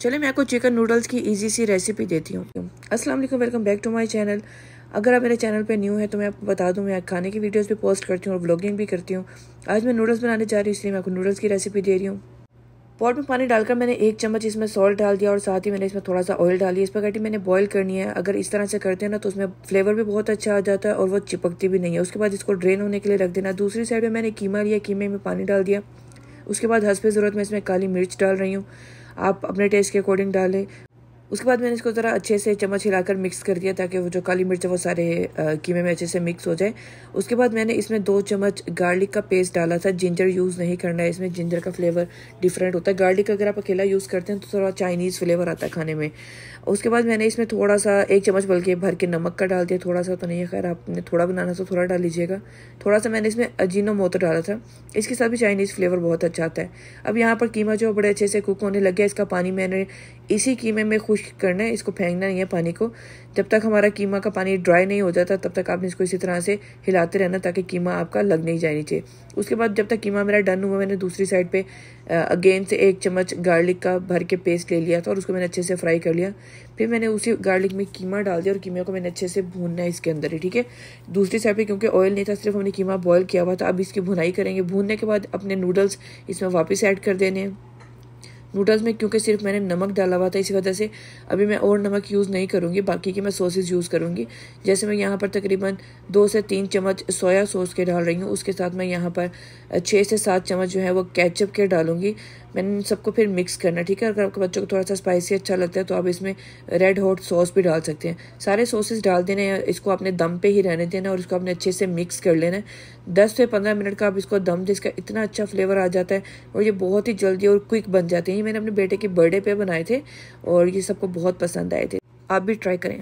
चलिए मैं आपको चिकन नूडल्स की इजी सी रेसिपी देती हूँ अस्सलाम वालेकुम welcome back to my channel अगर आप मेरे चैनल पे न्यू है तो मैं आपको बता दूं मैं खाने की वीडियोस भी पोस्ट करती हूँ और ब्लॉगिंग भी करती हूँ आज मैं नूडल्स बनाने जा रही हूँ इसलिए मैं आपको नूडल्स की रेसिपी दे रही हूँ पॉट में पानी डालकर मैंने एक चम्मच इसमें सॉल्ट डाल दिया और साथ ही मैंने इसमें थोड़ा सा ऑयल डाली स्पैगेटी मैंने बॉयल करनी है अगर इस तरह से करते हैं ना तो उसमें फ्लेवर भी बहुत अच्छा आ जाता है और वो चिपकती भी नहीं है उसके बाद इसको ड्रेन होने के लिए रख देना दूसरी साइड में मैंने कीमा लिया कीमे में पानी डाल दिया उसके बाद हंस पे ज़रूरत मैं इसमें काली मिर्च डाल रही हूँ आप अपने टेस्ट के अकॉर्डिंग डालें उसके बाद मैंने इसको ज़रा अच्छे से चम्मच हिलाकर मिक्स कर दिया ताकि वो जो काली मिर्च है वो सारे कीमे में अच्छे से मिक्स हो जाए उसके बाद मैंने इसमें दो चम्मच गार्लिक का पेस्ट डाला था जिंजर यूज़ नहीं करना है इसमें जिंजर का फ्लेवर डिफरेंट होता है गार्लिक अगर आप अकेला यूज़ करते हैं तो थोड़ा चाइनीज़ फ्लेवर आता है खाने में उसके बाद मैंने इसमें थोड़ा सा एक चम्मच बल्कि भर के नमक का डाल दिया थोड़ा सा तो नहीं है खैर आपने थोड़ा बनाना तो थोड़ा डाल लीजिएगा थोड़ा सा मैंने इसमें अजीनो मोतो डाला था इसके साथ भी चाइनीज़ फ्लेवर बहुत अच्छा आता है अब यहाँ पर कीमा जो बड़े अच्छे से कुक होने लग गया इसका पानी मैंने इसी कीमे में खुश पुश करना है इसको फेंकना नहीं है पानी को जब तक हमारा कीमा का पानी ड्राई नहीं हो जाता तब तक आपने इसको इसी तरह से हिलाते रहना ताकि कीमा आपका लग नहीं जाए नीचे उसके बाद जब तक कीमा मेरा डन हुआ मैंने दूसरी साइड पर अगेन से एक चम्मच गार्लिक का भर के पेस्ट ले लिया था और उसको मैंने अच्छे से फ्राई कर लिया फिर मैंने उसी गार्लिक में कीमा डाल दिया और कीमे को मैंने अच्छे से भूनना है इसके अंदर ही ठीक है दूसरी साइड पर क्योंकि ऑयल नहीं था सिर्फ हमने कीमा बॉयल किया हुआ था अब इसकी भुनाई करेंगे भूनने के बाद अपने नूडल्स इसमें वापस ऐड कर देने हैं नूडल्स में क्योंकि सिर्फ मैंने नमक डाला हुआ था इसी वजह से अभी मैं और नमक यूज़ नहीं करूँगी बाकी के मैं सॉसेज यूज़ करूँगी जैसे मैं यहाँ पर तकरीबन दो से तीन चम्मच सोया सॉस के डाल रही हूँ उसके साथ मैं यहाँ पर छः से सात चम्मच जो है वो कैचअप के डालूँगी मैंने सबको फिर मिक्स करना ठीक है अगर आपके बच्चों को थोड़ा सा स्पाइसी अच्छा लगता है तो आप इसमें रेड हॉट सॉस भी डाल सकते हैं सारे सॉसेस डाल देने हैं इसको आपने दम पे ही रहने देना और इसको आपने अच्छे से मिक्स कर लेना है दस से पंद्रह मिनट का आप इसको दम दे इसका इतना अच्छा फ्लेवर आ जाता है और ये बहुत ही जल्दी और क्विक बन जाते हैं ये मैंने अपने बेटे के बर्थडे पर बनाए थे और ये सबको बहुत पसंद आए थे आप भी ट्राई करें